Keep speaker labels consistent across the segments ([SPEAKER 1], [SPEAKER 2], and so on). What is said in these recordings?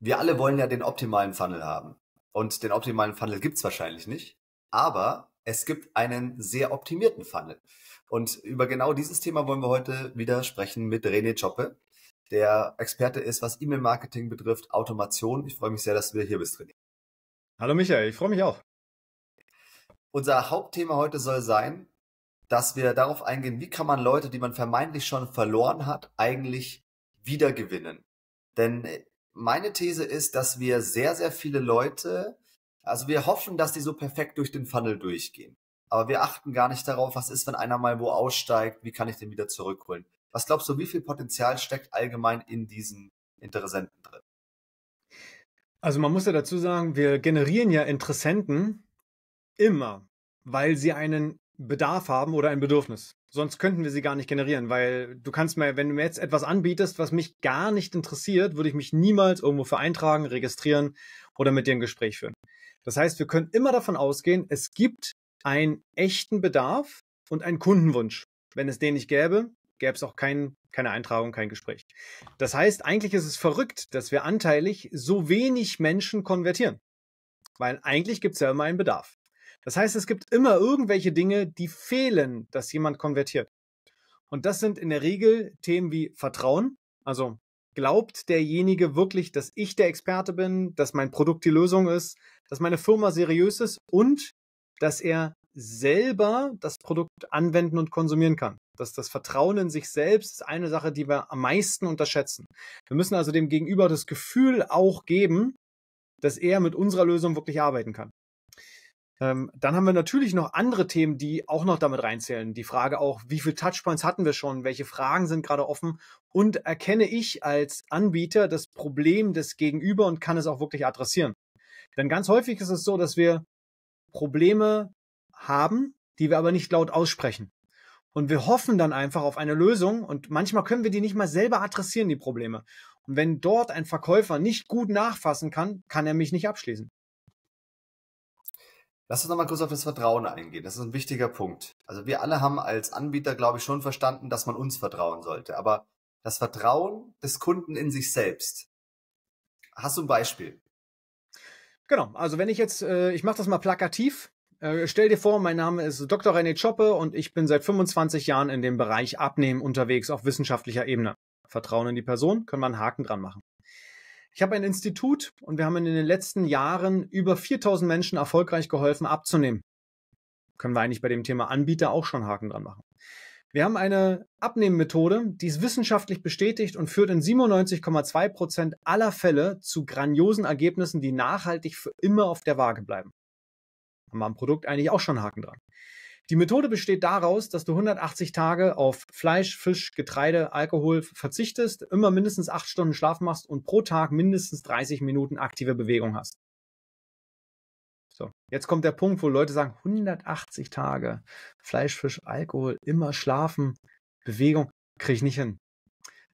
[SPEAKER 1] wir alle wollen ja den optimalen Funnel haben. Und den optimalen Funnel gibt's wahrscheinlich nicht, aber es gibt einen sehr optimierten Funnel. Und über genau dieses Thema wollen wir heute wieder sprechen mit René Choppe, der Experte ist, was E-Mail-Marketing betrifft, Automation. Ich freue mich sehr, dass du wieder hier bist, René. Hallo Michael, ich freue mich auch. Unser Hauptthema heute soll sein, dass wir darauf eingehen, wie kann man Leute, die man vermeintlich schon verloren hat, eigentlich wiedergewinnen. Denn meine These ist, dass wir sehr, sehr viele Leute, also wir hoffen, dass die so perfekt durch den Funnel durchgehen. Aber wir achten gar nicht darauf, was ist, wenn einer mal wo aussteigt, wie kann ich den wieder zurückholen. Was glaubst du, wie viel Potenzial steckt allgemein in diesen Interessenten drin?
[SPEAKER 2] Also man muss ja dazu sagen, wir generieren ja Interessenten immer, weil sie einen Bedarf haben oder ein Bedürfnis sonst könnten wir sie gar nicht generieren, weil du kannst mir, wenn du mir jetzt etwas anbietest, was mich gar nicht interessiert, würde ich mich niemals irgendwo für eintragen, registrieren oder mit dir ein Gespräch führen. Das heißt, wir können immer davon ausgehen, es gibt einen echten Bedarf und einen Kundenwunsch. Wenn es den nicht gäbe, gäbe es auch kein, keine Eintragung, kein Gespräch. Das heißt, eigentlich ist es verrückt, dass wir anteilig so wenig Menschen konvertieren. Weil eigentlich gibt es ja immer einen Bedarf. Das heißt, es gibt immer irgendwelche Dinge, die fehlen, dass jemand konvertiert. Und das sind in der Regel Themen wie Vertrauen. Also glaubt derjenige wirklich, dass ich der Experte bin, dass mein Produkt die Lösung ist, dass meine Firma seriös ist und dass er selber das Produkt anwenden und konsumieren kann. Dass das Vertrauen in sich selbst ist eine Sache, die wir am meisten unterschätzen. Wir müssen also dem Gegenüber das Gefühl auch geben, dass er mit unserer Lösung wirklich arbeiten kann. Ähm, dann haben wir natürlich noch andere Themen, die auch noch damit reinzählen. Die Frage auch, wie viele Touchpoints hatten wir schon? Welche Fragen sind gerade offen? Und erkenne ich als Anbieter das Problem des Gegenüber und kann es auch wirklich adressieren? Denn ganz häufig ist es so, dass wir Probleme haben, die wir aber nicht laut aussprechen. Und wir hoffen dann einfach auf eine Lösung und manchmal können wir die nicht mal selber adressieren, die Probleme. Und wenn dort ein Verkäufer nicht gut nachfassen kann, kann er mich nicht abschließen. Lass uns nochmal
[SPEAKER 1] kurz auf das Vertrauen eingehen. Das ist ein wichtiger Punkt. Also wir alle haben als Anbieter, glaube ich, schon verstanden, dass man uns vertrauen sollte. Aber das Vertrauen des Kunden in sich selbst. Hast du ein Beispiel?
[SPEAKER 2] Genau. Also wenn ich jetzt, äh, ich mache das mal plakativ. Äh, stell dir vor, mein Name ist Dr. René Choppe und ich bin seit 25 Jahren in dem Bereich Abnehmen unterwegs auf wissenschaftlicher Ebene. Vertrauen in die Person, können wir einen Haken dran machen. Ich habe ein Institut und wir haben in den letzten Jahren über 4000 Menschen erfolgreich geholfen, abzunehmen. Können wir eigentlich bei dem Thema Anbieter auch schon Haken dran machen. Wir haben eine Abnehmmethode, die ist wissenschaftlich bestätigt und führt in 97,2 Prozent aller Fälle zu grandiosen Ergebnissen, die nachhaltig für immer auf der Waage bleiben. Haben wir am Produkt eigentlich auch schon Haken dran. Die Methode besteht daraus, dass du 180 Tage auf Fleisch, Fisch, Getreide, Alkohol verzichtest, immer mindestens 8 Stunden Schlaf machst und pro Tag mindestens 30 Minuten aktive Bewegung hast. So, jetzt kommt der Punkt, wo Leute sagen, 180 Tage Fleisch, Fisch, Alkohol, immer schlafen, Bewegung, kriege ich nicht hin.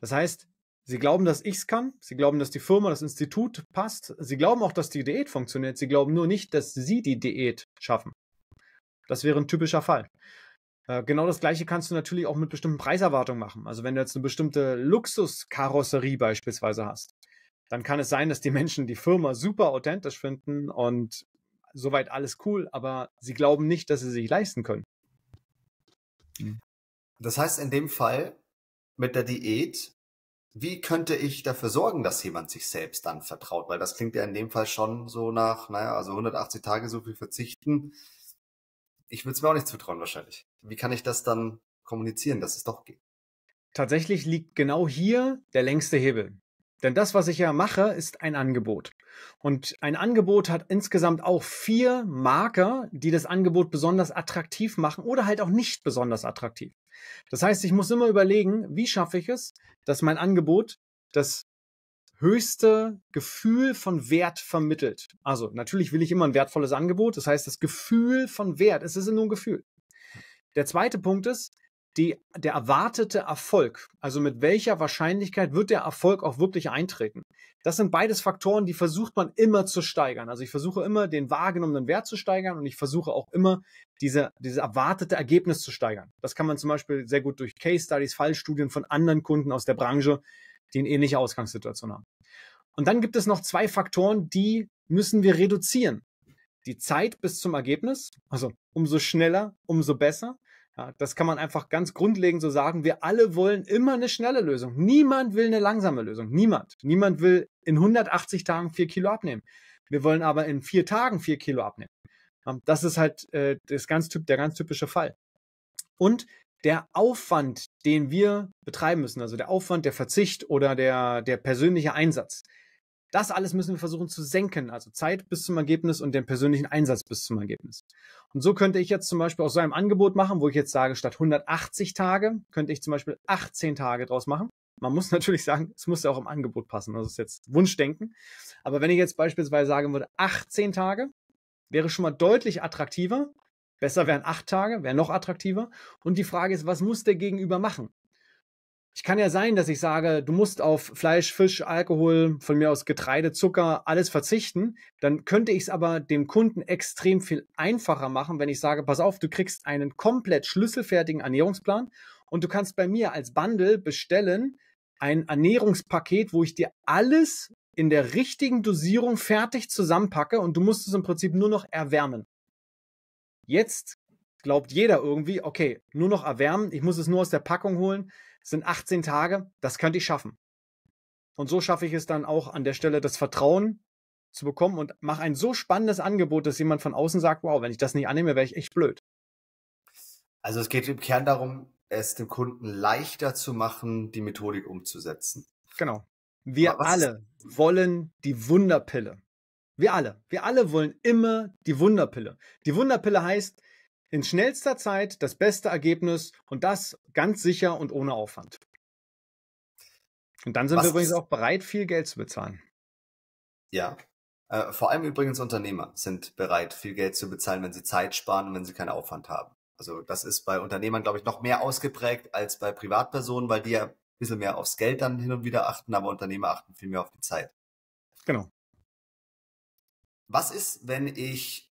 [SPEAKER 2] Das heißt, sie glauben, dass ich es kann, sie glauben, dass die Firma, das Institut passt, sie glauben auch, dass die Diät funktioniert, sie glauben nur nicht, dass sie die Diät schaffen. Das wäre ein typischer Fall. Äh, genau das gleiche kannst du natürlich auch mit bestimmten Preiserwartungen machen. Also wenn du jetzt eine bestimmte Luxuskarosserie beispielsweise hast, dann kann es sein, dass die Menschen die Firma super authentisch finden und soweit alles cool, aber sie glauben nicht, dass sie sich leisten können. Hm. Das heißt in dem
[SPEAKER 1] Fall mit der Diät, wie könnte ich dafür sorgen, dass jemand sich selbst dann vertraut? Weil das klingt ja in dem Fall schon so nach, naja, also 180 Tage so viel verzichten ich würde es mir auch nicht zutrauen wahrscheinlich. Wie kann ich das dann kommunizieren, dass es doch geht?
[SPEAKER 2] Tatsächlich liegt genau hier der längste Hebel. Denn das, was ich ja mache, ist ein Angebot. Und ein Angebot hat insgesamt auch vier Marker, die das Angebot besonders attraktiv machen oder halt auch nicht besonders attraktiv. Das heißt, ich muss immer überlegen, wie schaffe ich es, dass mein Angebot das höchste Gefühl von Wert vermittelt. Also natürlich will ich immer ein wertvolles Angebot. Das heißt, das Gefühl von Wert, es ist nur ein Gefühl. Der zweite Punkt ist, die, der erwartete Erfolg. Also mit welcher Wahrscheinlichkeit wird der Erfolg auch wirklich eintreten? Das sind beides Faktoren, die versucht man immer zu steigern. Also ich versuche immer, den wahrgenommenen Wert zu steigern und ich versuche auch immer, diese, dieses erwartete Ergebnis zu steigern. Das kann man zum Beispiel sehr gut durch Case Studies, Fallstudien von anderen Kunden aus der Branche, die eine ähnliche Ausgangssituation haben. Und dann gibt es noch zwei Faktoren, die müssen wir reduzieren. Die Zeit bis zum Ergebnis, also umso schneller, umso besser. Ja, das kann man einfach ganz grundlegend so sagen. Wir alle wollen immer eine schnelle Lösung. Niemand will eine langsame Lösung. Niemand. Niemand will in 180 Tagen vier Kilo abnehmen. Wir wollen aber in vier Tagen vier Kilo abnehmen. Das ist halt äh, das ganz typ, der ganz typische Fall. Und der Aufwand, den wir betreiben müssen, also der Aufwand, der Verzicht oder der, der persönliche Einsatz. Das alles müssen wir versuchen zu senken, also Zeit bis zum Ergebnis und den persönlichen Einsatz bis zum Ergebnis. Und so könnte ich jetzt zum Beispiel aus so einem Angebot machen, wo ich jetzt sage, statt 180 Tage könnte ich zum Beispiel 18 Tage draus machen. Man muss natürlich sagen, es muss ja auch im Angebot passen. Das also ist jetzt Wunschdenken. Aber wenn ich jetzt beispielsweise sagen würde, 18 Tage wäre schon mal deutlich attraktiver, Besser wären acht Tage, wäre noch attraktiver. Und die Frage ist, was muss der Gegenüber machen? Ich kann ja sein, dass ich sage, du musst auf Fleisch, Fisch, Alkohol, von mir aus Getreide, Zucker, alles verzichten. Dann könnte ich es aber dem Kunden extrem viel einfacher machen, wenn ich sage, pass auf, du kriegst einen komplett schlüsselfertigen Ernährungsplan und du kannst bei mir als Bundle bestellen ein Ernährungspaket, wo ich dir alles in der richtigen Dosierung fertig zusammenpacke und du musst es im Prinzip nur noch erwärmen. Jetzt glaubt jeder irgendwie, okay, nur noch erwärmen, ich muss es nur aus der Packung holen, es sind 18 Tage, das könnte ich schaffen. Und so schaffe ich es dann auch an der Stelle, das Vertrauen zu bekommen und mache ein so spannendes Angebot, dass jemand von außen sagt, wow, wenn ich das nicht annehme, wäre ich echt blöd. Also es geht im Kern darum, es dem Kunden leichter zu machen, die Methodik umzusetzen. Genau. Wir alle wollen die Wunderpille. Wir alle. Wir alle wollen immer die Wunderpille. Die Wunderpille heißt, in schnellster Zeit das beste Ergebnis und das ganz sicher und ohne Aufwand. Und dann sind Was wir übrigens auch bereit, viel Geld zu bezahlen.
[SPEAKER 1] Ja. Äh, vor allem übrigens Unternehmer sind bereit, viel Geld zu bezahlen, wenn sie Zeit sparen und wenn sie keinen Aufwand haben. Also das ist bei Unternehmern, glaube ich, noch mehr ausgeprägt als bei Privatpersonen, weil die ja ein bisschen mehr aufs Geld dann hin und wieder achten, aber Unternehmer achten viel mehr auf die Zeit. Genau. Was ist, wenn ich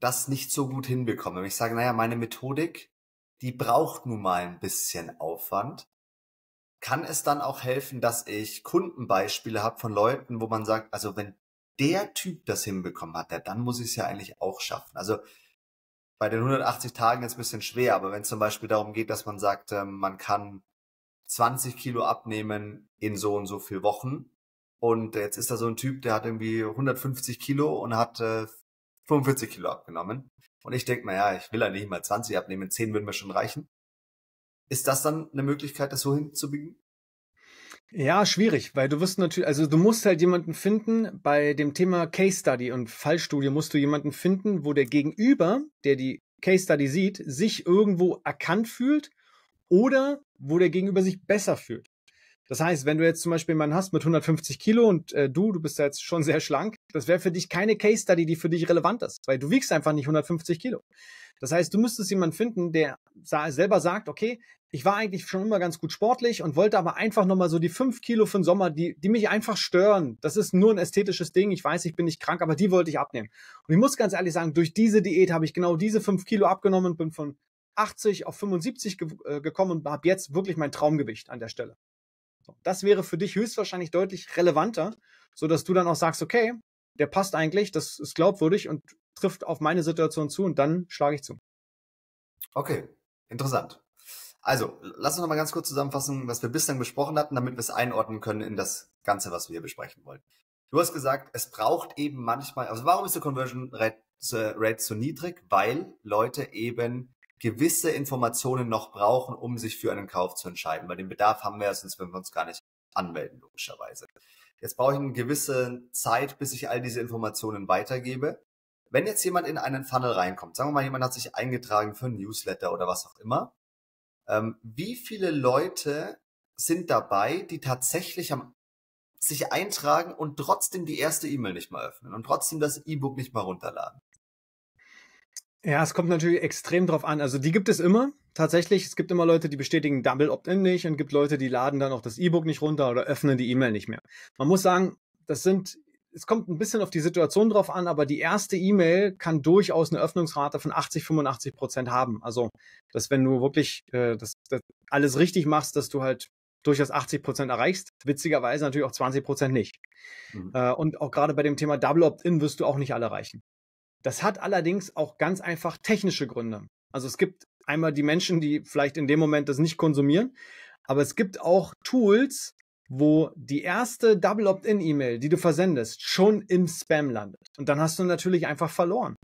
[SPEAKER 1] das nicht so gut hinbekomme? Wenn ich sage, naja, meine Methodik, die braucht nun mal ein bisschen Aufwand. Kann es dann auch helfen, dass ich Kundenbeispiele habe von Leuten, wo man sagt, also wenn der Typ das hinbekommen hat, dann muss ich es ja eigentlich auch schaffen. Also bei den 180 Tagen ist ein bisschen schwer, aber wenn es zum Beispiel darum geht, dass man sagt, ähm, man kann 20 Kilo abnehmen in so und so viel Wochen, und jetzt ist da so ein Typ, der hat irgendwie 150 Kilo und hat äh, 45 Kilo abgenommen. Und ich denke, ja, ich will ja nicht mal 20 abnehmen, 10 würden mir schon reichen. Ist das dann eine Möglichkeit, das so hinzubiegen?
[SPEAKER 2] Ja, schwierig, weil du wirst natürlich, also du musst halt jemanden finden, bei dem Thema Case Study und Fallstudie musst du jemanden finden, wo der Gegenüber, der die Case Study sieht, sich irgendwo erkannt fühlt oder wo der Gegenüber sich besser fühlt. Das heißt, wenn du jetzt zum Beispiel jemanden hast mit 150 Kilo und äh, du, du bist jetzt schon sehr schlank, das wäre für dich keine Case Study, die für dich relevant ist, weil du wiegst einfach nicht 150 Kilo. Das heißt, du müsstest jemanden finden, der selber sagt, okay, ich war eigentlich schon immer ganz gut sportlich und wollte aber einfach nochmal so die fünf Kilo für den Sommer, die, die mich einfach stören. Das ist nur ein ästhetisches Ding. Ich weiß, ich bin nicht krank, aber die wollte ich abnehmen. Und ich muss ganz ehrlich sagen, durch diese Diät habe ich genau diese fünf Kilo abgenommen und bin von 80 auf 75 ge äh, gekommen und habe jetzt wirklich mein Traumgewicht an der Stelle. Das wäre für dich höchstwahrscheinlich deutlich relevanter, sodass du dann auch sagst, okay, der passt eigentlich, das ist glaubwürdig und trifft auf meine Situation zu und dann schlage ich zu.
[SPEAKER 1] Okay, interessant. Also, lass uns nochmal ganz kurz zusammenfassen, was wir bislang besprochen hatten, damit wir es einordnen können in das Ganze, was wir hier besprechen wollen. Du hast gesagt, es braucht eben manchmal, also warum ist die Conversion Rate, äh, so niedrig? Weil Leute eben gewisse Informationen noch brauchen, um sich für einen Kauf zu entscheiden. Weil den Bedarf haben wir ja, sonst würden wir uns gar nicht anmelden, logischerweise. Jetzt brauche ich eine gewisse Zeit, bis ich all diese Informationen weitergebe. Wenn jetzt jemand in einen Funnel reinkommt, sagen wir mal, jemand hat sich eingetragen für ein Newsletter oder was auch immer, ähm, wie viele Leute sind dabei, die tatsächlich am, sich eintragen und trotzdem die erste E-Mail nicht mal öffnen und trotzdem das E-Book nicht mal runterladen?
[SPEAKER 2] Ja, es kommt natürlich extrem drauf an. Also die gibt es immer. Tatsächlich, es gibt immer Leute, die bestätigen Double Opt-in nicht und gibt Leute, die laden dann auch das E-Book nicht runter oder öffnen die E-Mail nicht mehr. Man muss sagen, das sind, es kommt ein bisschen auf die Situation drauf an, aber die erste E-Mail kann durchaus eine Öffnungsrate von 80, 85 Prozent haben. Also, dass wenn du wirklich äh, das, das alles richtig machst, dass du halt durchaus 80 Prozent erreichst. Witzigerweise natürlich auch 20 Prozent nicht. Mhm. Äh, und auch gerade bei dem Thema Double Opt-in wirst du auch nicht alle erreichen. Das hat allerdings auch ganz einfach technische Gründe. Also es gibt einmal die Menschen, die vielleicht in dem Moment das nicht konsumieren, aber es gibt auch Tools, wo die erste Double Opt-in-E-Mail, die du versendest, schon im Spam landet. Und dann hast du natürlich einfach verloren.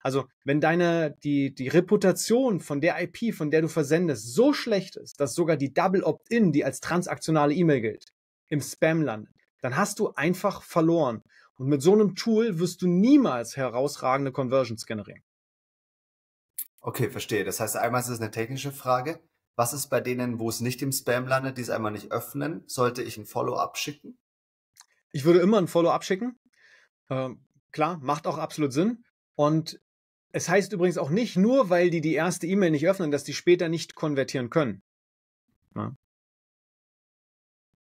[SPEAKER 2] Also wenn deine, die, die Reputation von der IP, von der du versendest, so schlecht ist, dass sogar die Double Opt-in, die als transaktionale E-Mail gilt, im Spam landet, dann hast du einfach verloren. Und mit so einem Tool wirst du niemals herausragende Conversions generieren.
[SPEAKER 1] Okay, verstehe. Das heißt, einmal ist es eine technische Frage. Was ist bei denen, wo es nicht im Spam landet, die es einmal nicht öffnen? Sollte ich ein Follow-up schicken? Ich würde immer ein Follow-up
[SPEAKER 2] schicken. Ähm, klar, macht auch absolut Sinn. Und es heißt übrigens auch nicht nur, weil die die erste E-Mail nicht öffnen, dass die später nicht konvertieren können. Ja.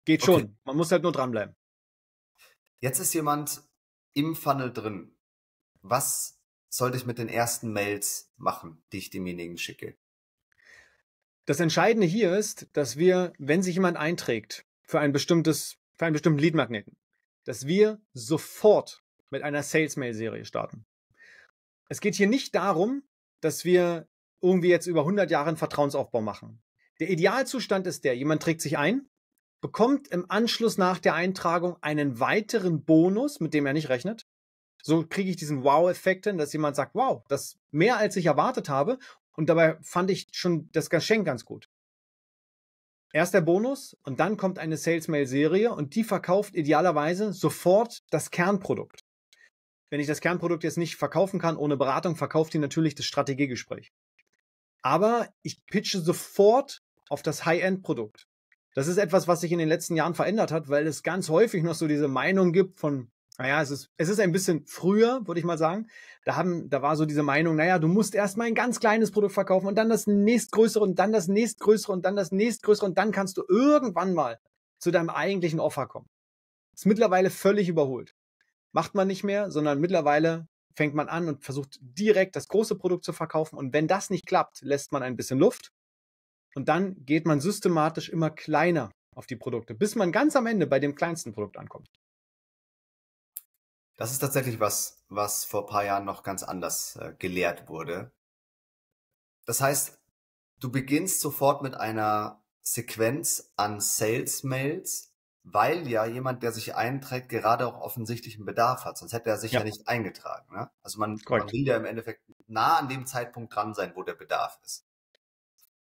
[SPEAKER 2] Geht schon. Okay. Man muss halt nur dranbleiben. Jetzt ist
[SPEAKER 1] jemand im Funnel drin. Was sollte ich mit den ersten Mails
[SPEAKER 2] machen, die ich demjenigen schicke? Das Entscheidende hier ist, dass wir, wenn sich jemand einträgt für ein bestimmtes, für einen bestimmten Leadmagneten, dass wir sofort mit einer Sales-Mail-Serie starten. Es geht hier nicht darum, dass wir irgendwie jetzt über 100 Jahre einen Vertrauensaufbau machen. Der Idealzustand ist der, jemand trägt sich ein, bekommt im Anschluss nach der Eintragung einen weiteren Bonus, mit dem er nicht rechnet. So kriege ich diesen Wow-Effekt hin, dass jemand sagt, wow, das ist mehr als ich erwartet habe. Und dabei fand ich schon das Geschenk ganz gut. Erst der Bonus und dann kommt eine Sales-Mail-Serie und die verkauft idealerweise sofort das Kernprodukt. Wenn ich das Kernprodukt jetzt nicht verkaufen kann ohne Beratung, verkauft die natürlich das Strategiegespräch. Aber ich pitche sofort auf das High-End-Produkt. Das ist etwas, was sich in den letzten Jahren verändert hat, weil es ganz häufig noch so diese Meinung gibt von, naja, es ist, es ist ein bisschen früher, würde ich mal sagen. Da haben, da war so diese Meinung, naja, du musst erst mal ein ganz kleines Produkt verkaufen und dann das nächstgrößere und dann das nächstgrößere und dann das nächstgrößere und dann kannst du irgendwann mal zu deinem eigentlichen Offer kommen. Ist mittlerweile völlig überholt. Macht man nicht mehr, sondern mittlerweile fängt man an und versucht direkt das große Produkt zu verkaufen. Und wenn das nicht klappt, lässt man ein bisschen Luft und dann geht man systematisch immer kleiner auf die Produkte, bis man ganz am Ende bei dem kleinsten Produkt ankommt.
[SPEAKER 1] Das ist tatsächlich was, was vor paar Jahren noch ganz anders äh, gelehrt wurde. Das heißt, du beginnst sofort mit einer Sequenz an Sales Mails, weil ja jemand, der sich einträgt, gerade auch offensichtlichen Bedarf hat, sonst hätte er sich ja, ja nicht eingetragen. Ne? Also man, man, will ja im Endeffekt nah an dem Zeitpunkt dran sein, wo der Bedarf ist.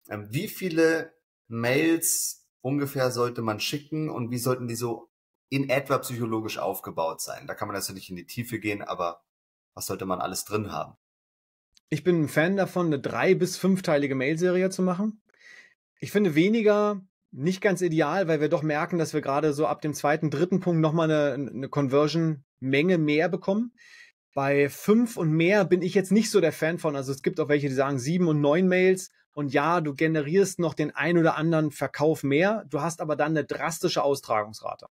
[SPEAKER 1] Ähm, wie viele Mails ungefähr sollte man schicken und wie sollten die so in etwa psychologisch aufgebaut sein? Da kann man natürlich in die Tiefe gehen, aber was sollte man alles drin haben?
[SPEAKER 2] Ich bin ein Fan davon, eine drei- bis fünfteilige Mailserie zu machen. Ich finde weniger nicht ganz ideal, weil wir doch merken, dass wir gerade so ab dem zweiten, dritten Punkt nochmal eine, eine Conversion-Menge mehr bekommen. Bei fünf und mehr bin ich jetzt nicht so der Fan von. Also es gibt auch welche, die sagen sieben und neun Mails. Und ja, du generierst noch den ein oder anderen Verkauf mehr, du hast aber dann eine drastische Austragungsrate.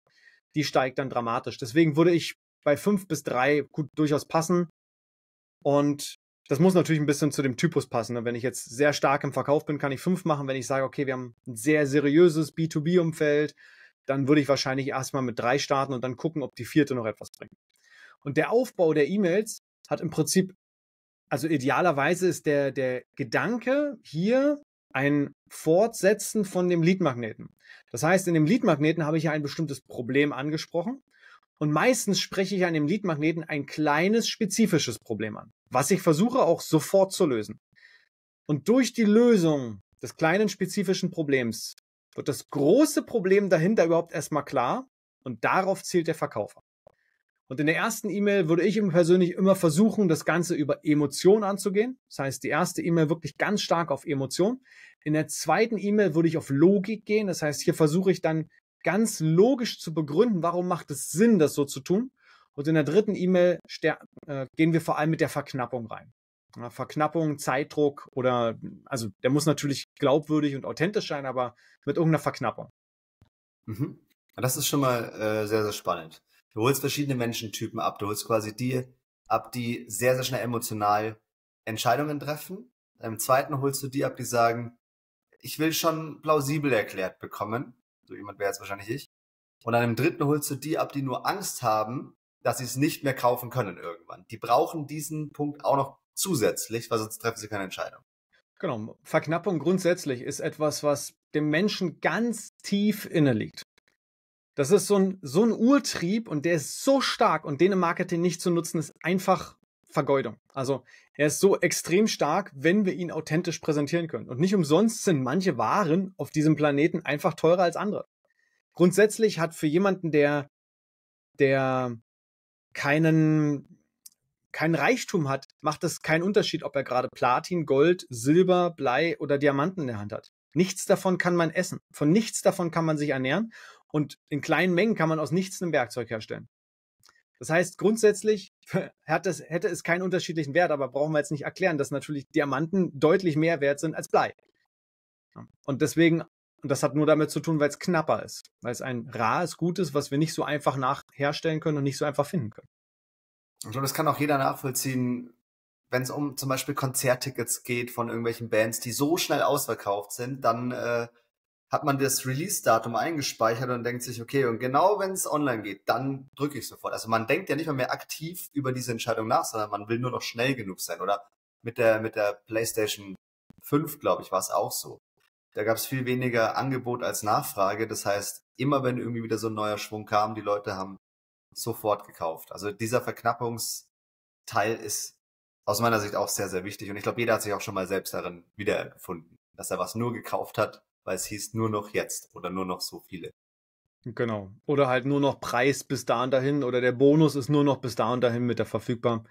[SPEAKER 2] Die steigt dann dramatisch. Deswegen würde ich bei fünf bis drei gut durchaus passen. Und das muss natürlich ein bisschen zu dem Typus passen. Ne? Wenn ich jetzt sehr stark im Verkauf bin, kann ich fünf machen. Wenn ich sage, okay, wir haben ein sehr seriöses B2B-Umfeld, dann würde ich wahrscheinlich erstmal mit drei starten und dann gucken, ob die vierte noch etwas bringt. Und der Aufbau der E-Mails hat im Prinzip also idealerweise ist der, der Gedanke hier ein Fortsetzen von dem Leadmagneten. Das heißt, in dem Leadmagneten habe ich ja ein bestimmtes Problem angesprochen und meistens spreche ich an dem Leadmagneten ein kleines spezifisches Problem an, was ich versuche auch sofort zu lösen. Und durch die Lösung des kleinen spezifischen Problems wird das große Problem dahinter überhaupt erstmal klar und darauf zielt der Verkauf und in der ersten E-Mail würde ich persönlich immer versuchen, das Ganze über Emotion anzugehen. Das heißt, die erste E-Mail wirklich ganz stark auf Emotion. In der zweiten E-Mail würde ich auf Logik gehen. Das heißt, hier versuche ich dann ganz logisch zu begründen, warum macht es Sinn, das so zu tun. Und in der dritten E-Mail äh, gehen wir vor allem mit der Verknappung rein. Ja, Verknappung, Zeitdruck oder, also der muss natürlich glaubwürdig und authentisch sein, aber mit irgendeiner Verknappung. Mhm. Das ist schon mal äh, sehr, sehr spannend. Du holst verschiedene
[SPEAKER 1] Menschentypen ab. Du holst quasi die ab, die sehr, sehr schnell emotional Entscheidungen treffen. Im zweiten holst du die ab, die sagen, ich will schon plausibel erklärt bekommen. So jemand wäre jetzt wahrscheinlich ich. Und dann im dritten holst du die ab, die nur Angst haben, dass sie es nicht mehr kaufen können irgendwann. Die brauchen diesen Punkt auch noch zusätzlich, weil sonst treffen sie
[SPEAKER 2] keine Entscheidung. Genau. Verknappung grundsätzlich ist etwas, was dem Menschen ganz tief inne liegt. Das ist so ein, so ein Urtrieb und der ist so stark und den im Marketing nicht zu nutzen, ist einfach Vergeudung. Also er ist so extrem stark, wenn wir ihn authentisch präsentieren können. Und nicht umsonst sind manche Waren auf diesem Planeten einfach teurer als andere. Grundsätzlich hat für jemanden, der, der keinen, keinen Reichtum hat, macht es keinen Unterschied, ob er gerade Platin, Gold, Silber, Blei oder Diamanten in der Hand hat. Nichts davon kann man essen. Von nichts davon kann man sich ernähren. Und in kleinen Mengen kann man aus nichts ein Werkzeug herstellen. Das heißt, grundsätzlich das, hätte es keinen unterschiedlichen Wert, aber brauchen wir jetzt nicht erklären, dass natürlich Diamanten deutlich mehr wert sind als Blei. Und deswegen, und das hat nur damit zu tun, weil es knapper ist, weil es ein rares Gut ist, was wir nicht so einfach nachherstellen können und nicht so einfach finden können. Und glaube, das kann auch jeder nachvollziehen, wenn es um zum Beispiel Konzerttickets
[SPEAKER 1] geht von irgendwelchen Bands, die so schnell ausverkauft sind, dann äh, hat man das Release-Datum eingespeichert und denkt sich, okay, und genau wenn es online geht, dann drücke ich sofort. Also man denkt ja nicht mal mehr aktiv über diese Entscheidung nach, sondern man will nur noch schnell genug sein. Oder mit der, mit der PlayStation 5, glaube ich, war es auch so. Da gab es viel weniger Angebot als Nachfrage. Das heißt, immer wenn irgendwie wieder so ein neuer Schwung kam, die Leute haben sofort gekauft. Also dieser Verknappungsteil ist aus meiner Sicht auch sehr, sehr wichtig. Und ich glaube, jeder hat sich auch schon mal selbst darin wiedergefunden, dass er was nur gekauft hat, weil es hieß nur noch jetzt oder nur noch so viele.
[SPEAKER 2] Genau. Oder halt nur noch Preis bis da und dahin oder der Bonus ist nur noch bis da und dahin mit der verfügbar.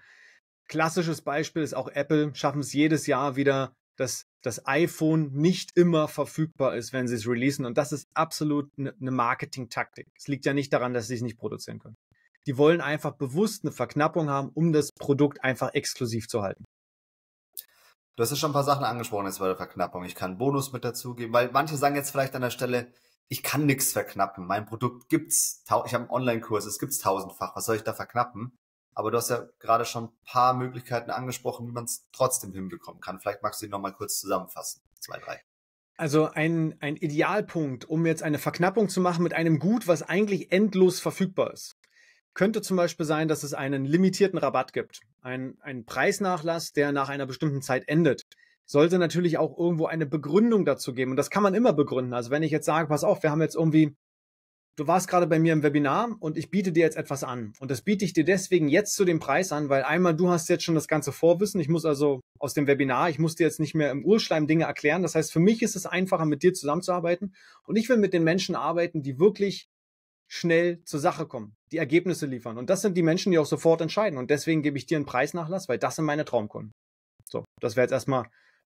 [SPEAKER 2] Klassisches Beispiel ist auch Apple, schaffen es jedes Jahr wieder, dass das iPhone nicht immer verfügbar ist, wenn sie es releasen. Und das ist absolut eine Marketing-Taktik. Es liegt ja nicht daran, dass sie es nicht produzieren können. Die wollen einfach bewusst eine Verknappung haben, um das Produkt einfach exklusiv zu halten.
[SPEAKER 1] Du hast ja schon ein paar Sachen angesprochen jetzt bei der Verknappung. Ich kann Bonus mit dazugeben, weil manche sagen jetzt vielleicht an der Stelle, ich kann nichts verknappen. Mein Produkt gibt's, ich habe einen Online-Kurs, es gibt's tausendfach. Was soll ich da verknappen? Aber du hast ja gerade schon ein paar Möglichkeiten angesprochen, wie man es trotzdem hinbekommen kann. Vielleicht magst du die nochmal kurz zusammenfassen. Zwei, drei.
[SPEAKER 2] Also ein, ein Idealpunkt, um jetzt eine Verknappung zu machen mit einem Gut, was eigentlich endlos verfügbar ist könnte zum Beispiel sein, dass es einen limitierten Rabatt gibt, ein, einen Preisnachlass, der nach einer bestimmten Zeit endet. Sollte natürlich auch irgendwo eine Begründung dazu geben. Und das kann man immer begründen. Also wenn ich jetzt sage, pass auf, wir haben jetzt irgendwie, du warst gerade bei mir im Webinar und ich biete dir jetzt etwas an. Und das biete ich dir deswegen jetzt zu dem Preis an, weil einmal du hast jetzt schon das ganze Vorwissen. Ich muss also aus dem Webinar, ich muss dir jetzt nicht mehr im Urschleim Dinge erklären. Das heißt, für mich ist es einfacher, mit dir zusammenzuarbeiten. Und ich will mit den Menschen arbeiten, die wirklich schnell zur Sache kommen, die Ergebnisse liefern. Und das sind die Menschen, die auch sofort entscheiden. Und deswegen gebe ich dir einen Preisnachlass, weil das sind meine Traumkunden. So, das wäre jetzt erstmal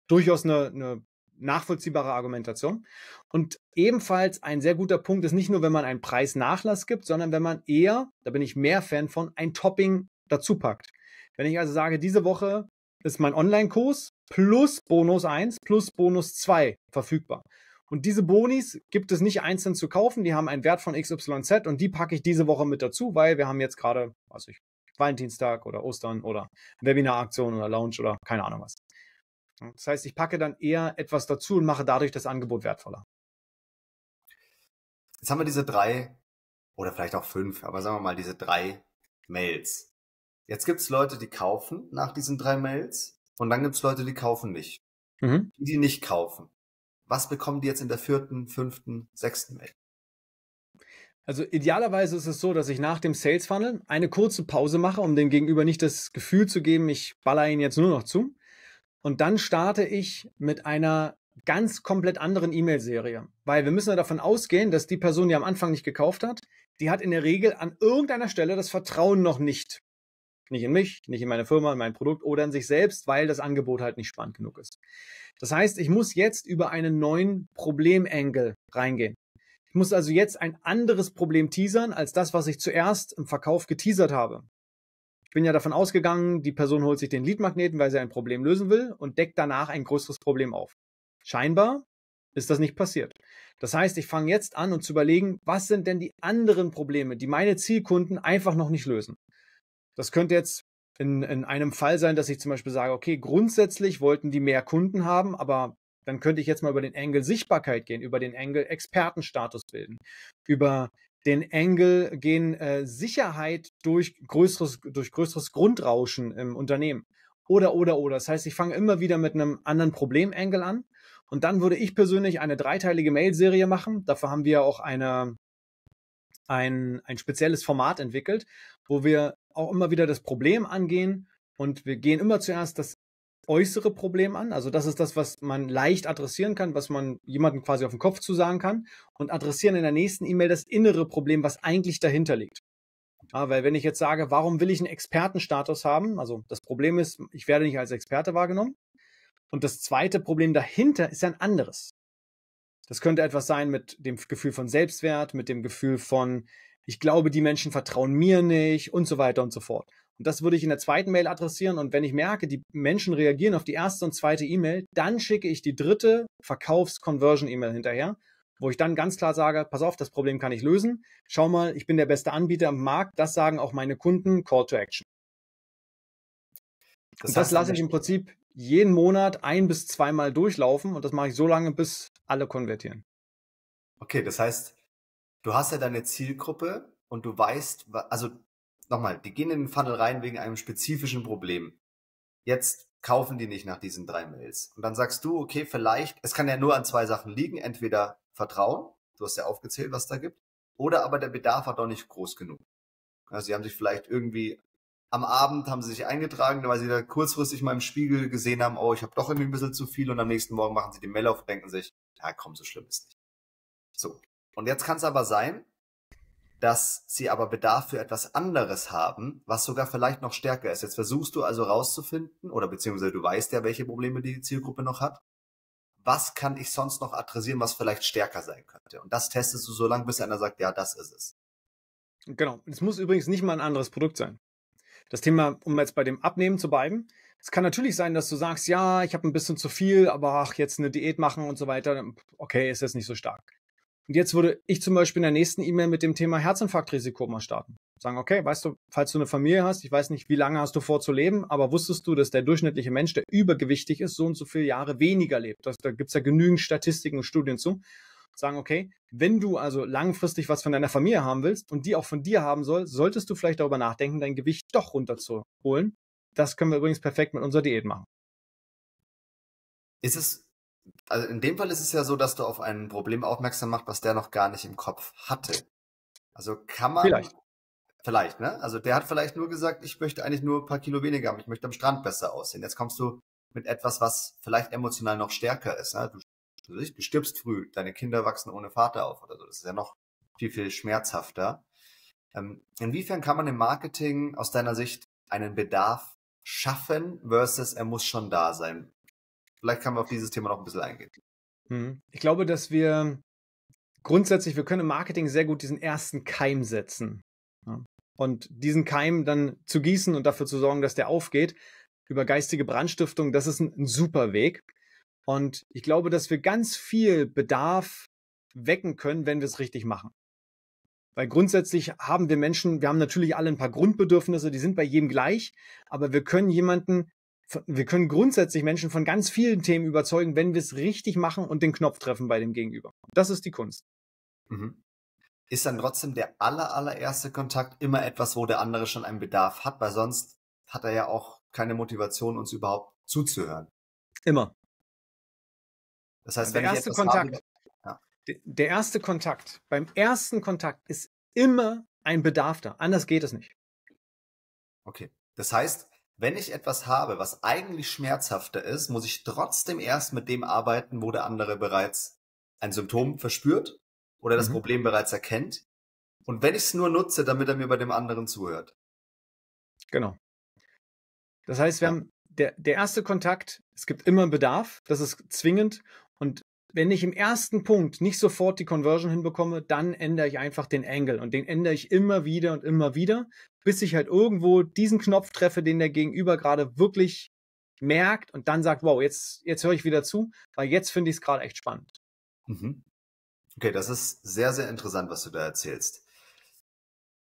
[SPEAKER 2] durchaus eine, eine nachvollziehbare Argumentation. Und ebenfalls ein sehr guter Punkt ist nicht nur, wenn man einen Preisnachlass gibt, sondern wenn man eher, da bin ich mehr Fan von, ein Topping dazu packt. Wenn ich also sage, diese Woche ist mein Online-Kurs plus Bonus 1 plus Bonus 2 verfügbar, und diese Bonis gibt es nicht einzeln zu kaufen, die haben einen Wert von XYZ und die packe ich diese Woche mit dazu, weil wir haben jetzt gerade, also ich, Valentinstag oder Ostern oder Webinaraktion oder Lounge oder keine Ahnung was. Das heißt, ich packe dann eher etwas dazu und mache dadurch das Angebot wertvoller. Jetzt haben wir diese drei
[SPEAKER 1] oder vielleicht auch fünf, aber sagen wir mal diese drei Mails. Jetzt gibt es Leute, die kaufen nach diesen drei Mails und dann gibt es Leute, die kaufen nicht. Mhm. Die, die nicht kaufen, was bekommen die jetzt in der vierten, fünften, sechsten
[SPEAKER 2] Mail? Also idealerweise ist es so, dass ich nach dem Sales Funnel eine kurze Pause mache, um dem Gegenüber nicht das Gefühl zu geben, ich baller ihn jetzt nur noch zu. Und dann starte ich mit einer ganz komplett anderen E-Mail-Serie. Weil wir müssen ja davon ausgehen, dass die Person, die am Anfang nicht gekauft hat, die hat in der Regel an irgendeiner Stelle das Vertrauen noch nicht nicht in mich, nicht in meine Firma, in mein Produkt oder in sich selbst, weil das Angebot halt nicht spannend genug ist. Das heißt, ich muss jetzt über einen neuen Problemengel reingehen. Ich muss also jetzt ein anderes Problem teasern als das, was ich zuerst im Verkauf geteasert habe. Ich bin ja davon ausgegangen, die Person holt sich den Leadmagneten, weil sie ein Problem lösen will und deckt danach ein größeres Problem auf. Scheinbar ist das nicht passiert. Das heißt, ich fange jetzt an und zu überlegen, was sind denn die anderen Probleme, die meine Zielkunden einfach noch nicht lösen. Das könnte jetzt in, in einem Fall sein, dass ich zum Beispiel sage, okay, grundsätzlich wollten die mehr Kunden haben, aber dann könnte ich jetzt mal über den Engel Sichtbarkeit gehen, über den Engel Expertenstatus bilden, über den Engel gehen äh, Sicherheit durch größeres, durch größeres Grundrauschen im Unternehmen. Oder, oder, oder. Das heißt, ich fange immer wieder mit einem anderen Problemengel an. Und dann würde ich persönlich eine dreiteilige Mail-Serie machen. Dafür haben wir auch eine, ein, ein spezielles Format entwickelt, wo wir auch immer wieder das Problem angehen und wir gehen immer zuerst das äußere Problem an. Also das ist das, was man leicht adressieren kann, was man jemandem quasi auf den Kopf zu sagen kann und adressieren in der nächsten E-Mail das innere Problem, was eigentlich dahinter liegt. Ja, weil wenn ich jetzt sage, warum will ich einen Expertenstatus haben? Also das Problem ist, ich werde nicht als Experte wahrgenommen. Und das zweite Problem dahinter ist ein anderes. Das könnte etwas sein mit dem Gefühl von Selbstwert, mit dem Gefühl von, ich glaube, die Menschen vertrauen mir nicht und so weiter und so fort. Und das würde ich in der zweiten Mail adressieren. Und wenn ich merke, die Menschen reagieren auf die erste und zweite E-Mail, dann schicke ich die dritte Verkaufs-Conversion-E-Mail hinterher, wo ich dann ganz klar sage, pass auf, das Problem kann ich lösen. Schau mal, ich bin der beste Anbieter am Markt. Das sagen auch meine Kunden. Call to Action. Das, das lasse ich im Prinzip jeden Monat ein bis zweimal durchlaufen und das mache ich so lange, bis alle konvertieren. Okay, das heißt, du hast ja deine Zielgruppe und du weißt, also nochmal, die gehen
[SPEAKER 1] in den Funnel rein wegen einem spezifischen Problem. Jetzt kaufen die nicht nach diesen drei Mails. Und dann sagst du, okay, vielleicht, es kann ja nur an zwei Sachen liegen, entweder Vertrauen, du hast ja aufgezählt, was da gibt, oder aber der Bedarf war doch nicht groß genug. Also sie haben sich vielleicht irgendwie am Abend haben sie sich eingetragen, weil sie da kurzfristig mal im Spiegel gesehen haben, oh, ich habe doch irgendwie ein bisschen zu viel und am nächsten Morgen machen sie die Mail auf und denken sich, ja komm, so schlimm ist nicht. So, und jetzt kann es aber sein, dass sie aber Bedarf für etwas anderes haben, was sogar vielleicht noch stärker ist. Jetzt versuchst du also rauszufinden, oder beziehungsweise du weißt ja, welche Probleme die Zielgruppe noch hat. Was kann ich sonst noch adressieren, was vielleicht stärker sein könnte? Und das testest du so lange, bis einer sagt, ja, das ist es.
[SPEAKER 2] Genau. Es muss übrigens nicht mal ein anderes Produkt sein. Das Thema, um jetzt bei dem Abnehmen zu bleiben, es kann natürlich sein, dass du sagst, ja, ich habe ein bisschen zu viel, aber ach, jetzt eine Diät machen und so weiter. Okay, ist das nicht so stark. Und jetzt würde ich zum Beispiel in der nächsten E-Mail mit dem Thema Herzinfarktrisiko mal starten. Sagen, okay, weißt du, falls du eine Familie hast, ich weiß nicht, wie lange hast du vor zu leben, aber wusstest du, dass der durchschnittliche Mensch, der übergewichtig ist, so und so viele Jahre weniger lebt? Das, da es ja genügend Statistiken und Studien zu. Sagen, okay, wenn du also langfristig was von deiner Familie haben willst und die auch von dir haben soll, solltest du vielleicht darüber nachdenken, dein Gewicht doch runterzuholen. Das können wir übrigens perfekt mit unserer Diät machen.
[SPEAKER 1] Ist es also in dem Fall ist es ja so, dass du auf ein Problem aufmerksam machst, was der noch gar nicht im Kopf hatte. Also kann man. Vielleicht. Vielleicht, ne? Also der hat vielleicht nur gesagt, ich möchte eigentlich nur ein paar Kilo weniger haben, ich möchte am Strand besser aussehen. Jetzt kommst du mit etwas, was vielleicht emotional noch stärker ist. Ne? Du, du stirbst früh, deine Kinder wachsen ohne Vater auf oder so. Das ist ja noch viel, viel schmerzhafter. Ähm, inwiefern kann man im Marketing aus deiner Sicht einen Bedarf schaffen versus er muss schon da sein?
[SPEAKER 2] vielleicht kann man auf dieses Thema noch ein bisschen eingehen. Hm. Ich glaube, dass wir grundsätzlich, wir können im Marketing sehr gut diesen ersten Keim setzen. Und diesen Keim dann zu gießen und dafür zu sorgen, dass der aufgeht, über geistige Brandstiftung, das ist ein, super Weg. Und ich glaube, dass wir ganz viel Bedarf wecken können, wenn wir es richtig machen. Weil grundsätzlich haben wir Menschen, wir haben natürlich alle ein paar Grundbedürfnisse, die sind bei jedem gleich, aber wir können jemanden wir können grundsätzlich Menschen von ganz vielen Themen überzeugen, wenn wir es richtig machen und den Knopf treffen bei dem Gegenüber. Das ist die Kunst. Mhm.
[SPEAKER 1] Ist dann trotzdem der aller, allererste Kontakt immer etwas, wo der andere schon einen Bedarf hat, weil sonst hat er ja auch keine Motivation, uns überhaupt zuzuhören. Immer.
[SPEAKER 2] Das heißt, der wenn erste ich Kontakt, habe, ja. der erste Kontakt, beim ersten Kontakt ist immer ein Bedarf da. Anders geht es nicht.
[SPEAKER 1] Okay. Das heißt, wenn ich etwas habe, was eigentlich schmerzhafter ist, muss ich trotzdem erst mit dem arbeiten, wo der andere bereits ein Symptom verspürt oder das mhm. Problem bereits erkennt. Und wenn ich es nur nutze, damit er mir bei dem anderen zuhört.
[SPEAKER 2] Genau. Das heißt, wir ja. haben der, der erste Kontakt, es gibt immer einen Bedarf, das ist zwingend. Und wenn ich im ersten Punkt nicht sofort die Conversion hinbekomme, dann ändere ich einfach den Angle und den ändere ich immer wieder und immer wieder, bis ich halt irgendwo diesen Knopf treffe, den der Gegenüber gerade wirklich merkt und dann sagt, wow, jetzt, jetzt höre ich wieder zu, weil jetzt finde ich es gerade echt spannend. Mhm.
[SPEAKER 1] Okay, das ist sehr, sehr interessant, was du da erzählst.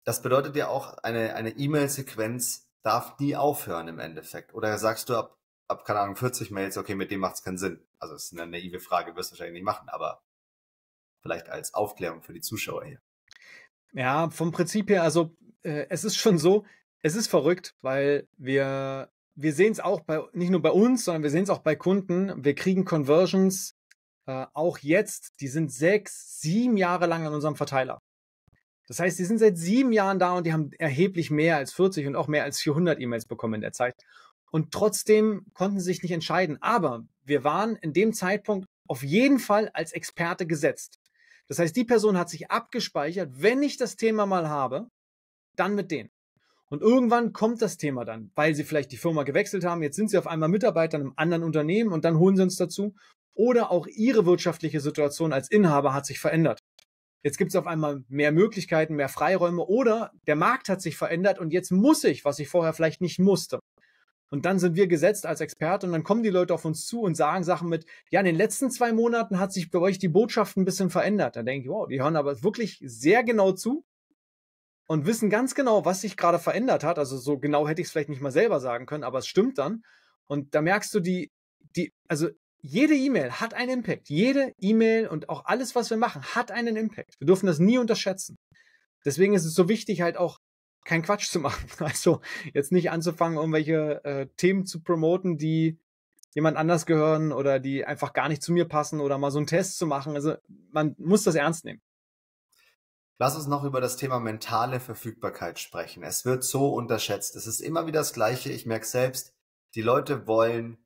[SPEAKER 1] Das bedeutet ja auch, eine, E-Mail-Sequenz darf nie aufhören im Endeffekt. Oder sagst du, ab ab, keine Ahnung, 40 Mails, okay, mit dem macht es keinen Sinn. Also es ist eine naive Frage, wirst du wahrscheinlich nicht machen, aber vielleicht als Aufklärung für die Zuschauer hier.
[SPEAKER 2] Ja, vom Prinzip her, also äh, es ist schon so, es ist verrückt, weil wir, wir sehen es auch bei, nicht nur bei uns, sondern wir sehen es auch bei Kunden. Wir kriegen Conversions äh, auch jetzt, die sind sechs, sieben Jahre lang an unserem Verteiler. Das heißt, die sind seit sieben Jahren da und die haben erheblich mehr als 40 und auch mehr als 400 E-Mails bekommen in der Zeit und trotzdem konnten sie sich nicht entscheiden. Aber wir waren in dem Zeitpunkt auf jeden Fall als Experte gesetzt. Das heißt, die Person hat sich abgespeichert, wenn ich das Thema mal habe, dann mit denen. Und irgendwann kommt das Thema dann, weil sie vielleicht die Firma gewechselt haben, jetzt sind sie auf einmal Mitarbeiter in einem anderen Unternehmen und dann holen sie uns dazu. Oder auch ihre wirtschaftliche Situation als Inhaber hat sich verändert. Jetzt gibt es auf einmal mehr Möglichkeiten, mehr Freiräume oder der Markt hat sich verändert und jetzt muss ich, was ich vorher vielleicht nicht musste. Und dann sind wir gesetzt als Experte und dann kommen die Leute auf uns zu und sagen Sachen mit, ja, in den letzten zwei Monaten hat sich bei euch die Botschaft ein bisschen verändert. Dann denke ich, wow, die hören aber wirklich sehr genau zu und wissen ganz genau, was sich gerade verändert hat. Also so genau hätte ich es vielleicht nicht mal selber sagen können, aber es stimmt dann. Und da merkst du, die, die, also jede E-Mail hat einen Impact. Jede E-Mail und auch alles, was wir machen, hat einen Impact. Wir dürfen das nie unterschätzen. Deswegen ist es so wichtig, halt auch keinen Quatsch zu machen. Also jetzt nicht anzufangen, irgendwelche äh, Themen zu promoten, die jemand anders gehören oder die einfach gar nicht zu mir passen oder mal so einen Test zu machen. Also man muss das ernst nehmen.
[SPEAKER 1] Lass uns noch über das Thema mentale Verfügbarkeit sprechen. Es wird so unterschätzt. Es ist immer wieder das Gleiche. Ich merke selbst, die Leute wollen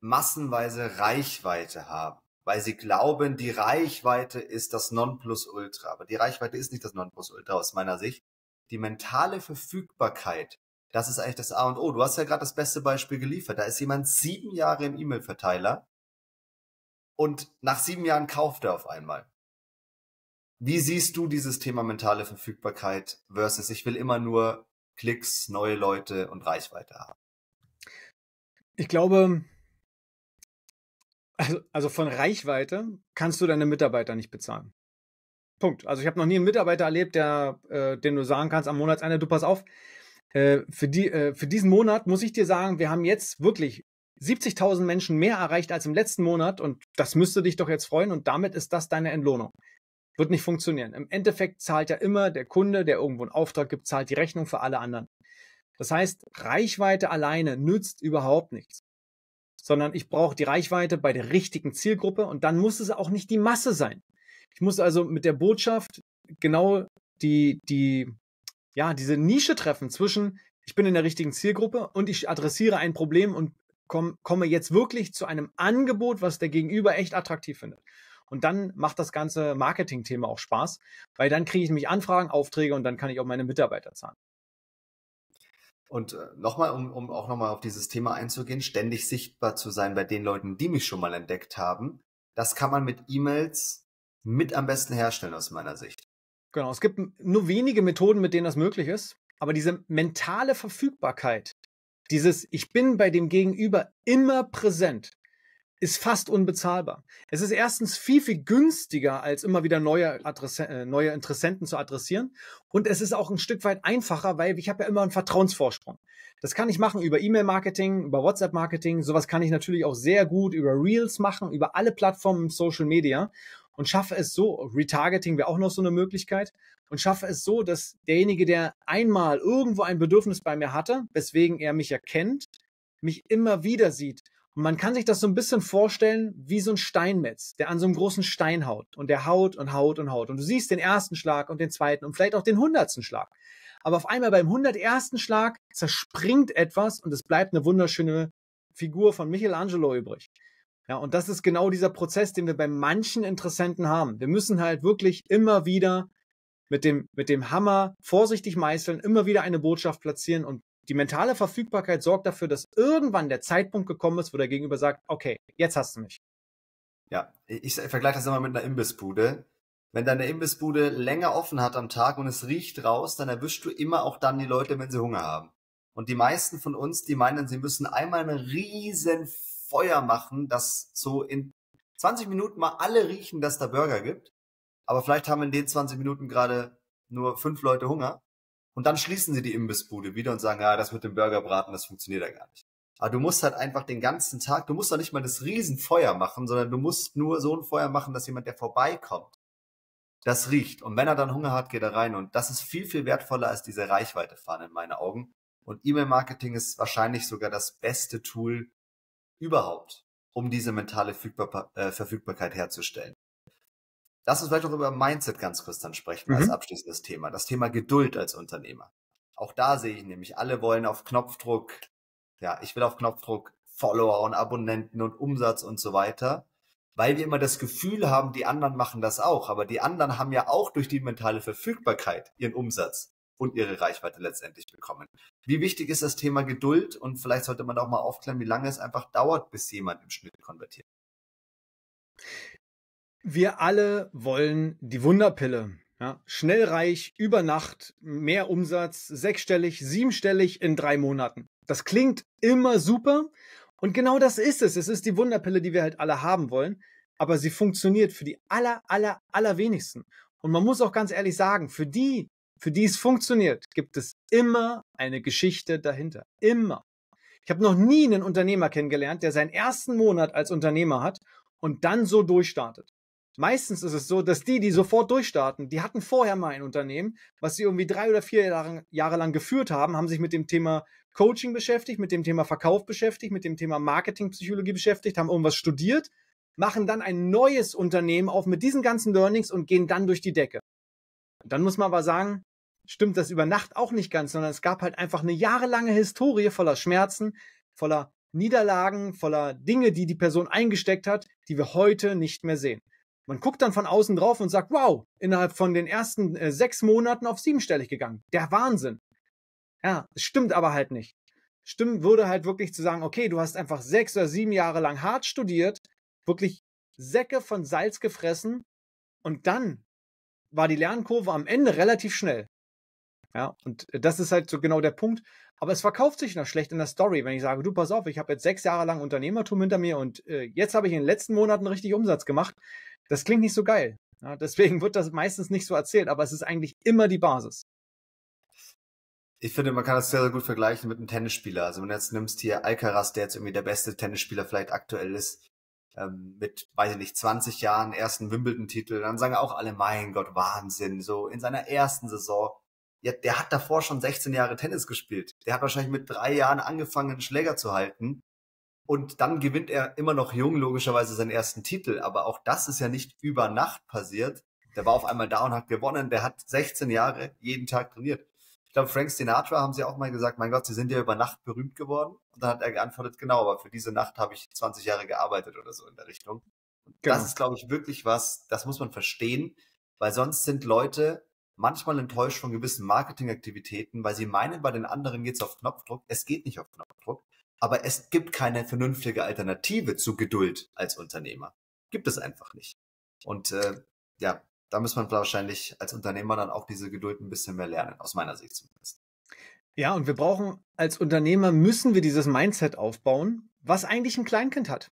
[SPEAKER 1] massenweise Reichweite haben, weil sie glauben, die Reichweite ist das Nonplusultra. Aber die Reichweite ist nicht das Nonplusultra aus meiner Sicht die mentale Verfügbarkeit, das ist eigentlich das A und O. Du hast ja gerade das beste Beispiel geliefert. Da ist jemand sieben Jahre im E-Mail-Verteiler und nach sieben Jahren kauft er auf einmal. Wie siehst du dieses Thema mentale Verfügbarkeit versus ich will immer nur Klicks, neue
[SPEAKER 2] Leute und Reichweite haben? Ich glaube, also, also von Reichweite kannst du deine Mitarbeiter nicht bezahlen. Punkt. Also ich habe noch nie einen Mitarbeiter erlebt, der äh, dem du sagen kannst am Monatsende, du pass auf, äh, für, die, äh, für diesen Monat muss ich dir sagen, wir haben jetzt wirklich 70.000 Menschen mehr erreicht als im letzten Monat und das müsste dich doch jetzt freuen und damit ist das deine Entlohnung. Wird nicht funktionieren. Im Endeffekt zahlt ja immer der Kunde, der irgendwo einen Auftrag gibt, zahlt die Rechnung für alle anderen. Das heißt, Reichweite alleine nützt überhaupt nichts, sondern ich brauche die Reichweite bei der richtigen Zielgruppe und dann muss es auch nicht die Masse sein. Ich muss also mit der Botschaft genau die, die, ja, diese Nische treffen zwischen, ich bin in der richtigen Zielgruppe und ich adressiere ein Problem und komm, komme jetzt wirklich zu einem Angebot, was der Gegenüber echt attraktiv findet. Und dann macht das ganze Marketing-Thema auch Spaß, weil dann kriege ich nämlich Anfragen, Aufträge und dann kann ich auch meine Mitarbeiter zahlen.
[SPEAKER 1] Und äh, nochmal, um, um auch nochmal auf dieses Thema einzugehen, ständig sichtbar zu sein bei den Leuten, die mich schon mal entdeckt haben, das kann man mit E-Mails mit am besten herstellen aus meiner
[SPEAKER 2] Sicht. Genau, es gibt nur wenige Methoden, mit denen das möglich ist, aber diese mentale Verfügbarkeit, dieses Ich bin bei dem Gegenüber immer präsent, ist fast unbezahlbar. Es ist erstens viel, viel günstiger, als immer wieder neue, Adresse, äh, neue Interessenten zu adressieren. Und es ist auch ein Stück weit einfacher, weil ich habe ja immer einen Vertrauensvorsprung. Das kann ich machen über E-Mail-Marketing, über WhatsApp-Marketing. Sowas kann ich natürlich auch sehr gut über Reels machen, über alle Plattformen Social Media und schaffe es so, Retargeting wäre auch noch so eine Möglichkeit, und schaffe es so, dass derjenige, der einmal irgendwo ein Bedürfnis bei mir hatte, weswegen er mich erkennt, mich immer wieder sieht. Und man kann sich das so ein bisschen vorstellen wie so ein Steinmetz, der an so einem großen Stein haut und der haut und haut und haut. Und du siehst den ersten Schlag und den zweiten und vielleicht auch den hundertsten Schlag. Aber auf einmal beim 101. Schlag zerspringt etwas und es bleibt eine wunderschöne Figur von Michelangelo übrig. Ja, und das ist genau dieser Prozess, den wir bei manchen Interessenten haben. Wir müssen halt wirklich immer wieder mit dem, mit dem Hammer vorsichtig meißeln, immer wieder eine Botschaft platzieren und die mentale Verfügbarkeit sorgt dafür, dass irgendwann der Zeitpunkt gekommen ist, wo der Gegenüber sagt, okay, jetzt hast du mich. Ja, ich vergleiche das immer mit einer Imbissbude. Wenn deine Imbissbude
[SPEAKER 1] länger offen hat am Tag und es riecht raus, dann erwischst du immer auch dann die Leute, wenn sie Hunger haben. Und die meisten von uns, die meinen, sie müssen einmal eine riesen Feuer machen, dass so in 20 Minuten mal alle riechen, dass da Burger gibt. Aber vielleicht haben in den 20 Minuten gerade nur fünf Leute Hunger. Und dann schließen sie die Imbissbude wieder und sagen, ja, ah, das mit dem Burgerbraten, das funktioniert ja gar nicht. Aber du musst halt einfach den ganzen Tag, du musst doch nicht mal das Riesenfeuer machen, sondern du musst nur so ein Feuer machen, dass jemand, der vorbeikommt, das riecht. Und wenn er dann Hunger hat, geht er rein. Und das ist viel, viel wertvoller als diese Reichweite fahren in meinen Augen. Und E-Mail-Marketing ist wahrscheinlich sogar das beste Tool, überhaupt, um diese mentale Fügbar äh, Verfügbarkeit herzustellen. Lass uns vielleicht auch über Mindset ganz kurz dann sprechen mhm. als abschließendes Thema. Das Thema Geduld als Unternehmer. Auch da sehe ich nämlich, alle wollen auf Knopfdruck, ja, ich will auf Knopfdruck Follower und Abonnenten und Umsatz und so weiter, weil wir immer das Gefühl haben, die anderen machen das auch. Aber die anderen haben ja auch durch die mentale Verfügbarkeit ihren Umsatz und ihre Reichweite letztendlich bekommen. Wie wichtig ist das Thema Geduld? Und vielleicht sollte man auch mal aufklären, wie lange es einfach dauert, bis jemand im Schnitt konvertiert.
[SPEAKER 2] Wir alle wollen die Wunderpille. Ja, schnell reich, über Nacht, mehr Umsatz, sechsstellig, siebenstellig in drei Monaten. Das klingt immer super. Und genau das ist es. Es ist die Wunderpille, die wir halt alle haben wollen. Aber sie funktioniert für die aller, aller, allerwenigsten. Und man muss auch ganz ehrlich sagen, für die, für die es funktioniert, gibt es immer eine Geschichte dahinter. Immer. Ich habe noch nie einen Unternehmer kennengelernt, der seinen ersten Monat als Unternehmer hat und dann so durchstartet. Meistens ist es so, dass die, die sofort durchstarten, die hatten vorher mal ein Unternehmen, was sie irgendwie drei oder vier Jahre, Jahre lang geführt haben, haben sich mit dem Thema Coaching beschäftigt, mit dem Thema Verkauf beschäftigt, mit dem Thema Marketingpsychologie beschäftigt, haben irgendwas studiert, machen dann ein neues Unternehmen auf mit diesen ganzen Learnings und gehen dann durch die Decke. dann muss man aber sagen, stimmt das über Nacht auch nicht ganz, sondern es gab halt einfach eine jahrelange Historie voller Schmerzen, voller Niederlagen, voller Dinge, die die Person eingesteckt hat, die wir heute nicht mehr sehen. Man guckt dann von außen drauf und sagt, wow, innerhalb von den ersten äh, sechs Monaten auf siebenstellig gegangen. Der Wahnsinn. Ja, es stimmt aber halt nicht. Stimmen würde halt wirklich zu sagen, okay, du hast einfach sechs oder sieben Jahre lang hart studiert, wirklich Säcke von Salz gefressen und dann war die Lernkurve am Ende relativ schnell. Ja, und äh, das ist halt so genau der Punkt. Aber es verkauft sich noch schlecht in der Story, wenn ich sage, du pass auf, ich habe jetzt sechs Jahre lang Unternehmertum hinter mir und äh, jetzt habe ich in den letzten Monaten richtig Umsatz gemacht. Das klingt nicht so geil. Ja, deswegen wird das meistens nicht so erzählt, aber es ist eigentlich immer die Basis.
[SPEAKER 1] Ich finde, man kann das sehr, sehr gut vergleichen mit einem Tennisspieler. Also wenn du jetzt nimmst hier Alcaraz, der jetzt irgendwie der beste Tennisspieler vielleicht aktuell ist, ähm, mit, weiß ich nicht, 20 Jahren ersten Wimbledon-Titel, dann sagen auch alle, mein Gott, Wahnsinn, so in seiner ersten Saison ja, der hat davor schon 16 Jahre Tennis gespielt. Der hat wahrscheinlich mit drei Jahren angefangen, einen Schläger zu halten. Und dann gewinnt er immer noch jung, logischerweise, seinen ersten Titel. Aber auch das ist ja nicht über Nacht passiert. Der war auf einmal da und hat gewonnen. Der hat 16 Jahre jeden Tag trainiert. Ich glaube, Frank Sinatra haben sie auch mal gesagt, mein Gott, sie sind ja über Nacht berühmt geworden. Und dann hat er geantwortet, genau, aber für diese Nacht habe ich 20 Jahre gearbeitet oder so in der Richtung. Genau. Das ist, glaube ich, wirklich was, das muss man verstehen, weil sonst sind Leute manchmal enttäuscht von gewissen Marketingaktivitäten, weil sie meinen, bei den anderen geht es auf Knopfdruck. Es geht nicht auf Knopfdruck. Aber es gibt keine vernünftige Alternative zu Geduld als Unternehmer. Gibt es einfach nicht. Und äh, ja, da muss man wahrscheinlich
[SPEAKER 2] als Unternehmer dann auch diese Geduld ein bisschen mehr lernen, aus meiner Sicht zumindest. Ja, und wir brauchen als Unternehmer müssen wir dieses Mindset aufbauen, was eigentlich ein Kleinkind hat.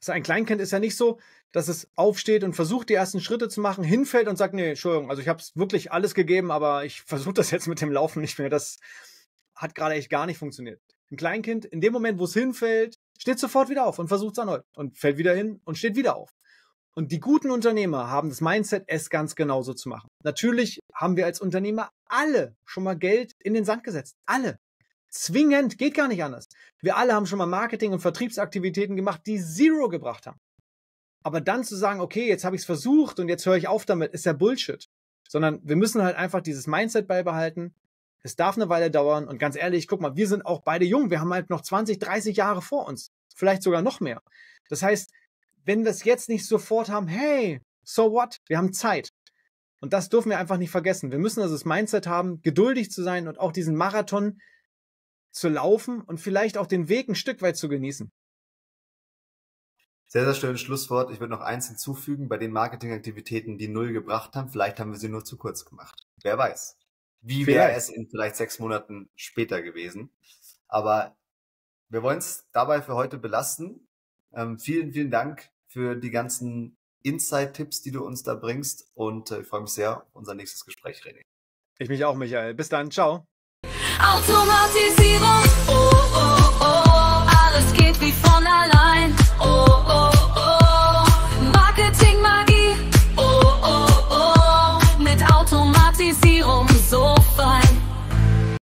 [SPEAKER 2] Also ein Kleinkind ist ja nicht so, dass es aufsteht und versucht, die ersten Schritte zu machen, hinfällt und sagt, nee, Entschuldigung, also ich habe es wirklich alles gegeben, aber ich versuche das jetzt mit dem Laufen nicht mehr. Das hat gerade echt gar nicht funktioniert. Ein Kleinkind, in dem Moment, wo es hinfällt, steht sofort wieder auf und versucht es erneut und fällt wieder hin und steht wieder auf. Und die guten Unternehmer haben das Mindset, es ganz genauso zu machen. Natürlich haben wir als Unternehmer alle schon mal Geld in den Sand gesetzt. Alle. Zwingend, geht gar nicht anders. Wir alle haben schon mal Marketing und Vertriebsaktivitäten gemacht, die Zero gebracht haben. Aber dann zu sagen, okay, jetzt habe ich es versucht und jetzt höre ich auf damit, ist ja Bullshit. Sondern wir müssen halt einfach dieses Mindset beibehalten. Es darf eine Weile dauern und ganz ehrlich, guck mal, wir sind auch beide jung. Wir haben halt noch 20, 30 Jahre vor uns. Vielleicht sogar noch mehr. Das heißt, wenn wir es jetzt nicht sofort haben, hey, so what? Wir haben Zeit. Und das dürfen wir einfach nicht vergessen. Wir müssen also das Mindset haben, geduldig zu sein und auch diesen Marathon zu laufen und vielleicht auch den Weg ein Stück weit zu genießen.
[SPEAKER 1] Sehr, sehr schönes Schlusswort. Ich würde noch eins hinzufügen. Bei den Marketingaktivitäten, die null gebracht haben, vielleicht haben wir sie nur zu kurz gemacht. Wer weiß. Wie wäre es in vielleicht sechs Monaten später gewesen? Aber wir wollen es dabei für heute belasten. Ähm, vielen, vielen Dank für die ganzen Insight-Tipps, die du uns da bringst. Und äh, ich freue mich sehr
[SPEAKER 2] auf unser nächstes Gespräch, René. Ich mich auch, Michael. Bis dann. Ciao.
[SPEAKER 1] Automatisierung, oh, oh oh oh, alles geht wie von allein, oh.